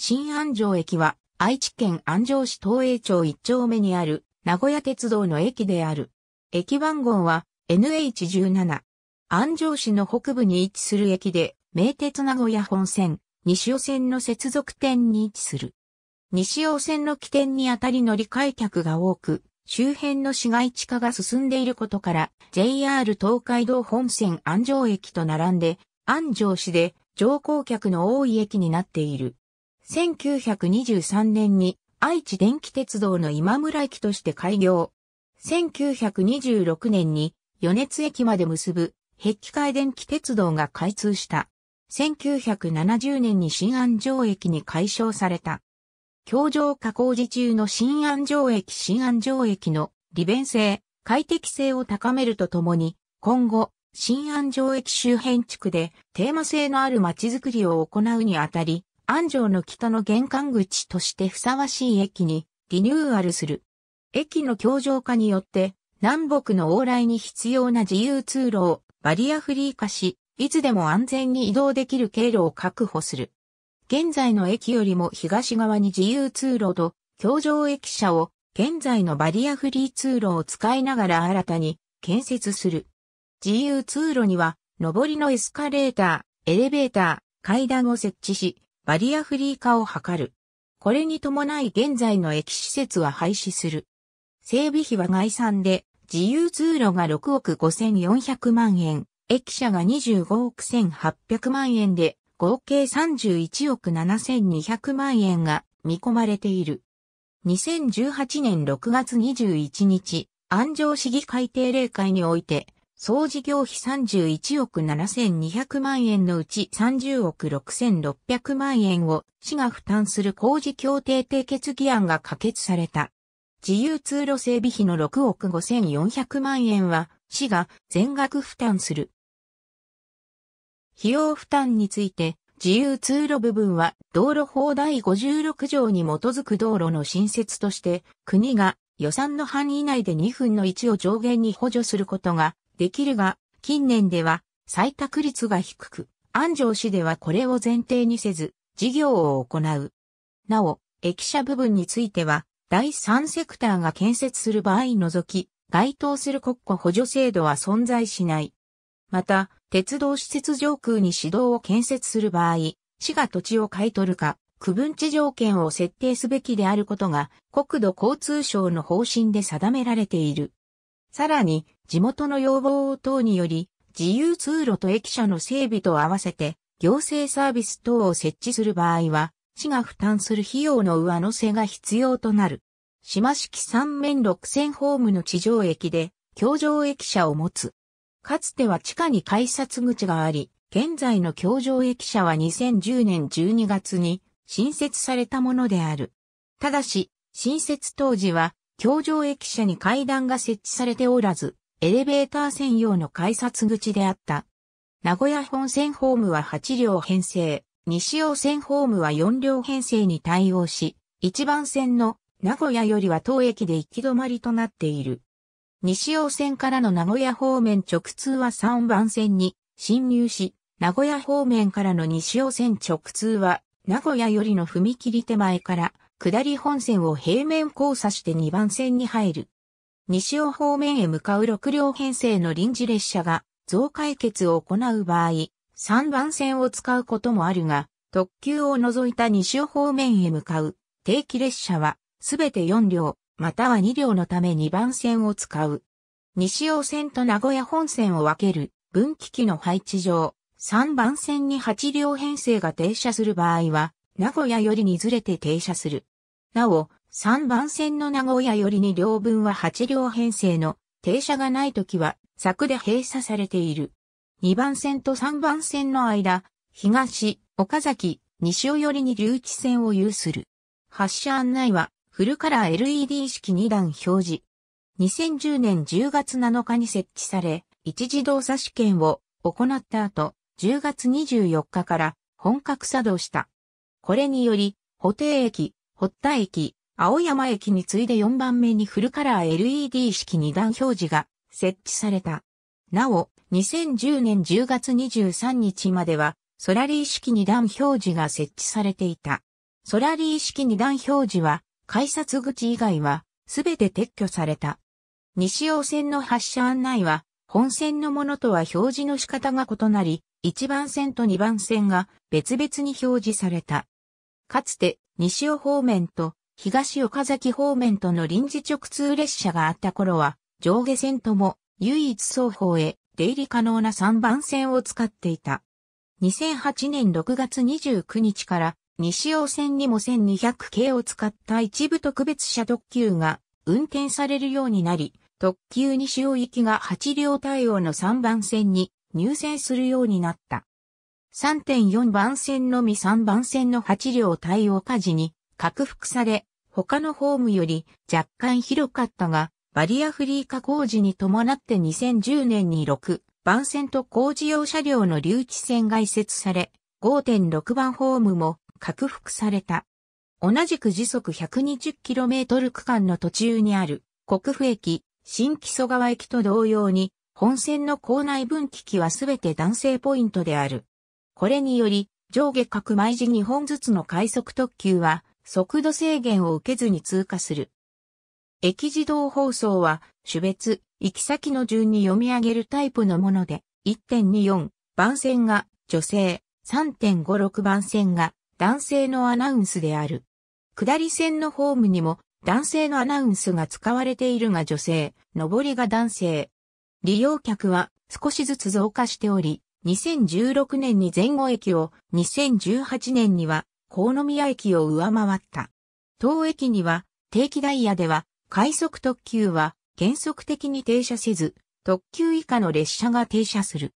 新安城駅は、愛知県安城市東栄町1丁目にある、名古屋鉄道の駅である。駅番号は、NH17。安城市の北部に位置する駅で、名鉄名古屋本線、西尾線の接続点に位置する。西尾線の起点にあたり乗り換え客が多く、周辺の市街地化が進んでいることから、JR 東海道本線安城駅と並んで、安城市で乗降客の多い駅になっている。1923年に愛知電気鉄道の今村駅として開業。1926年に余熱駅まで結ぶ壁海電気鉄道が開通した。1970年に新安城駅に改称された。橋上加工時中の新安城駅新安城駅の利便性、快適性を高めるとともに、今後、新安城駅周辺地区でテーマ性のある街づくりを行うにあたり、安城の北の玄関口としてふさわしい駅にリニューアルする。駅の強状化によって、南北の往来に必要な自由通路をバリアフリー化し、いつでも安全に移動できる経路を確保する。現在の駅よりも東側に自由通路と、強情駅舎を現在のバリアフリー通路を使いながら新たに建設する。自由通路には、上りのエスカレーター、エレベーター、階段を設置し、バリアフリー化を図る。これに伴い現在の駅施設は廃止する。整備費は概算で、自由通路が6億5400万円、駅舎が25億1800万円で、合計31億7200万円が見込まれている。2018年6月21日、安城市議会定例会において、総事業費31億7200万円のうち30億6600万円を市が負担する工事協定締結議案が可決された。自由通路整備費の6億5400万円は市が全額負担する。費用負担について自由通路部分は道路法第56条に基づく道路の新設として国が予算の範囲内で2分の1を上限に補助することができるが、近年では採択率が低く、安城市ではこれを前提にせず、事業を行う。なお、駅舎部分については、第三セクターが建設する場合除き、該当する国庫補助制度は存在しない。また、鉄道施設上空に市道を建設する場合、市が土地を買い取るか、区分地条件を設定すべきであることが、国土交通省の方針で定められている。さらに、地元の要望等により、自由通路と駅舎の整備と合わせて、行政サービス等を設置する場合は、市が負担する費用の上乗せが必要となる。島式三面六線ホームの地上駅で、橋上駅舎を持つ。かつては地下に改札口があり、現在の橋上駅舎は2010年12月に新設されたものである。ただし、新設当時は、橋上駅舎に階段が設置されておらず、エレベーター専用の改札口であった。名古屋本線ホームは8両編成、西尾線ホームは4両編成に対応し、1番線の名古屋よりは当駅で行き止まりとなっている。西尾線からの名古屋方面直通は3番線に進入し、名古屋方面からの西尾線直通は名古屋よりの踏切手前から下り本線を平面交差して2番線に入る。西尾方面へ向かう6両編成の臨時列車が増解決を行う場合、3番線を使うこともあるが、特急を除いた西尾方面へ向かう定期列車はすべて4両、または2両のため2番線を使う。西尾線と名古屋本線を分ける分岐器の配置上、3番線に8両編成が停車する場合は、名古屋よりにずれて停車する。なお、3番線の名古屋よりに両分は8両編成の停車がない時は柵で閉鎖されている。2番線と3番線の間、東、岡崎、西尾よりに留置線を有する。発車案内はフルカラー LED 式2段表示。2010年10月7日に設置され、一時動作試験を行った後、10月24日から本格作動した。これにより、補定駅、堀田駅、青山駅に次いで4番目にフルカラー LED 式2段表示が設置された。なお、2010年10月23日までは、ソラリー式2段表示が設置されていた。ソラリー式2段表示は、改札口以外は、すべて撤去された。西尾線の発車案内は、本線のものとは表示の仕方が異なり、1番線と2番線が別々に表示された。かつて、西尾方面と東岡崎方面との臨時直通列車があった頃は、上下線とも唯一双方へ出入り可能な3番線を使っていた。2008年6月29日から西尾線にも1200系を使った一部特別車特急が運転されるようになり、特急西尾行きが8両対応の3番線に入線するようになった。3.4番線のみ3番線の8両対応火事に拡幅され、他のホームより若干広かったが、バリアフリー化工事に伴って2010年に6番線と工事用車両の留置線が移設され、5.6番ホームも拡幅された。同じく時速 120km 区間の途中にある国府駅、新木曽川駅と同様に、本線の構内分岐器はすべて男性ポイントである。これにより、上下各毎時2本ずつの快速特急は、速度制限を受けずに通過する。駅自動放送は、種別、行き先の順に読み上げるタイプのもので、1.24番線が女性、3.56番線が男性のアナウンスである。下り線のホームにも男性のアナウンスが使われているが女性、上りが男性。利用客は少しずつ増加しており、2016年に前後駅を、2018年には高宮駅を上回った。当駅には、定期ダイヤでは、快速特急は原則的に停車せず、特急以下の列車が停車する。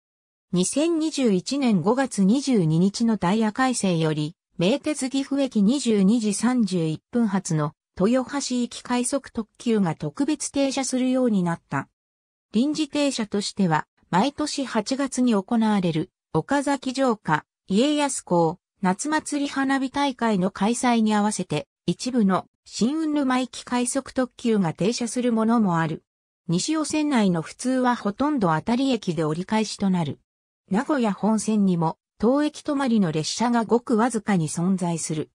2021年5月22日のダイヤ改正より、名鉄岐阜駅22時31分発の豊橋行き快速特急が特別停車するようになった。臨時停車としては、毎年8月に行われる、岡崎城下、家康港、夏祭り花火大会の開催に合わせて、一部の新雲沼行き快速特急が停車するものもある。西尾線内の普通はほとんど当たり駅で折り返しとなる。名古屋本線にも、当駅止まりの列車がごくわずかに存在する。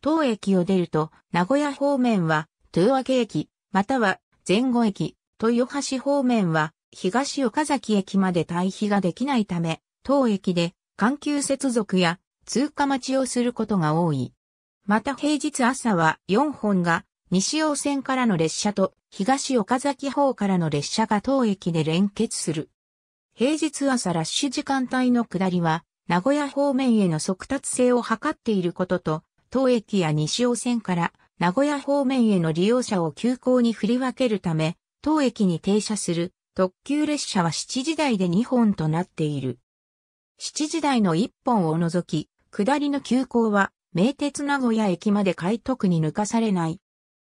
当駅を出ると、名古屋方面は、豊明駅、または前後駅、豊橋方面は、東岡崎駅まで対比ができないため、当駅で、環球接続や通過待ちをすることが多い。また平日朝は4本が西尾線からの列車と東岡崎方からの列車が当駅で連結する。平日朝ラッシュ時間帯の下りは名古屋方面への速達性を図っていることと当駅や西尾線から名古屋方面への利用者を急行に振り分けるため当駅に停車する特急列車は7時台で2本となっている。7時台の1本を除き、下りの急行は、名鉄名古屋駅まで快特に抜かされない。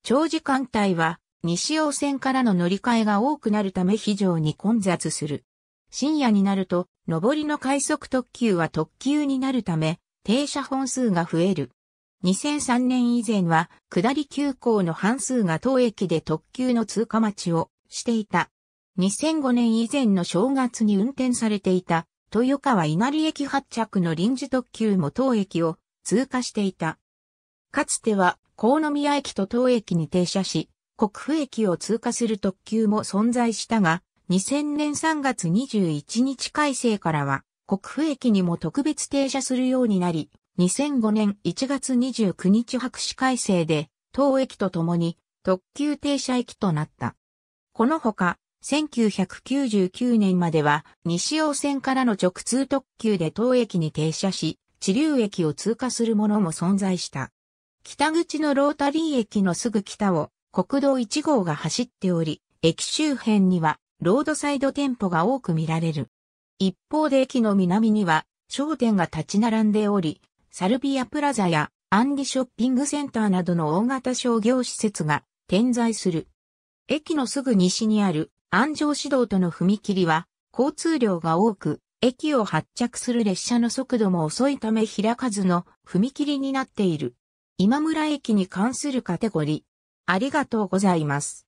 長時間帯は、西洋線からの乗り換えが多くなるため非常に混雑する。深夜になると、上りの快速特急は特急になるため、停車本数が増える。2003年以前は、下り急行の半数が当駅で特急の通過待ちをしていた。2005年以前の正月に運転されていた豊川稲荷駅発着の臨時特急も当駅を通過していた。かつては、河宮駅と当駅に停車し、国府駅を通過する特急も存在したが、2000年3月21日改正からは、国府駅にも特別停車するようになり、2005年1月29日白紙改正で、当駅とともに特急停車駅となった。このほか、1999年までは西尾線からの直通特急で当駅に停車し、地流駅を通過するものも存在した。北口のロータリー駅のすぐ北を国道1号が走っており、駅周辺にはロードサイド店舗が多く見られる。一方で駅の南には商店が立ち並んでおり、サルビアプラザやアンディショッピングセンターなどの大型商業施設が点在する。駅のすぐ西にある安城市道との踏切は、交通量が多く、駅を発着する列車の速度も遅いため開かずの踏切になっている。今村駅に関するカテゴリー。ありがとうございます。